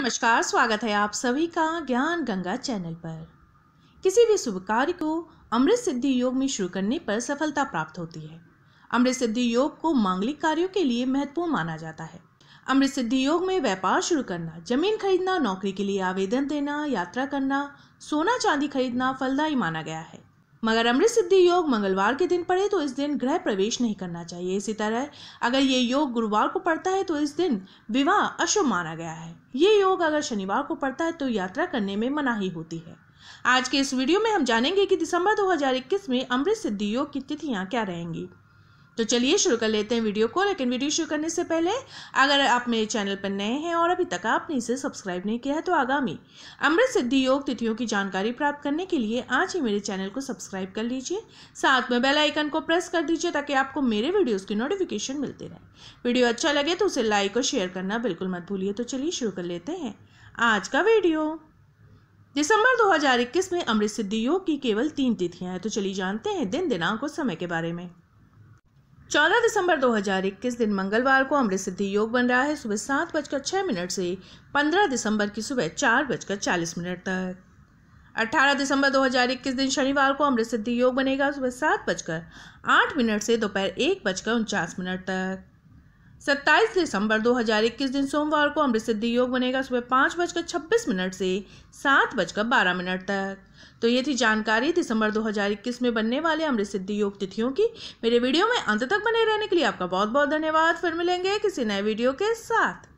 नमस्कार स्वागत है आप सभी का ज्ञान गंगा चैनल पर किसी भी शुभ कार्य को अमृत सिद्धि योग में शुरू करने पर सफलता प्राप्त होती है अमृत सिद्धि योग को मांगलिक कार्यों के लिए महत्वपूर्ण माना जाता है अमृत सिद्धि योग में व्यापार शुरू करना जमीन खरीदना नौकरी के लिए आवेदन देना यात्रा करना सोना चांदी खरीदना फलदायी माना गया है मगर अमृत सिद्धि योग मंगलवार के दिन पड़े तो इस दिन गृह प्रवेश नहीं करना चाहिए इसी तरह अगर ये योग गुरुवार को पड़ता है तो इस दिन विवाह अशुभ माना गया है ये योग अगर शनिवार को पड़ता है तो यात्रा करने में मनाही होती है आज के इस वीडियो में हम जानेंगे कि दिसंबर 2021 में अमृत सिद्धि योग की तिथियां क्या रहेंगी तो चलिए शुरू कर लेते हैं वीडियो को लेकिन वीडियो शुरू करने से पहले अगर आप मेरे चैनल पर नए हैं और अभी तक आपने इसे सब्सक्राइब नहीं किया है तो आगामी अमृत सिद्धि योग तिथियों की जानकारी प्राप्त करने के लिए आज ही मेरे चैनल को सब्सक्राइब कर लीजिए साथ में बेल आइकन को प्रेस कर दीजिए ताकि आपको मेरे वीडियोज़ की नोटिफिकेशन मिलते रहे वीडियो अच्छा लगे तो उसे लाइक और शेयर करना बिल्कुल मत भूलिए तो चलिए शुरू कर लेते हैं आज का वीडियो दिसंबर 2021 में अमृत सिद्धि योग की केवल तीन तिथियां हैं तो चलिए जानते हैं दिन दिनांक और समय के बारे में 14 दिसंबर 2021 दिन मंगलवार को अमृत सिद्धि योग बन रहा है सुबह सात बजकर छः मिनट से 15 दिसंबर की सुबह चार बजकर चालीस मिनट तक 18 दिसंबर 2021 दिन शनिवार को अमृत सिद्धि योग बनेगा सुबह सात बजकर आठ मिनट से दोपहर एक बजकर उनचास मिनट तक सत्ताईस दिसंबर 2021 दिन सोमवार को अमृत सिद्धि योग बनेगा सुबह पाँच बजकर छब्बीस मिनट से सात बजकर बारह मिनट तक तो ये थी जानकारी दिसंबर 2021 में बनने वाले अमृत सिद्धि योग तिथियों की मेरे वीडियो में अंत तक बने रहने के लिए आपका बहुत बहुत धन्यवाद फिर मिलेंगे किसी नए वीडियो के साथ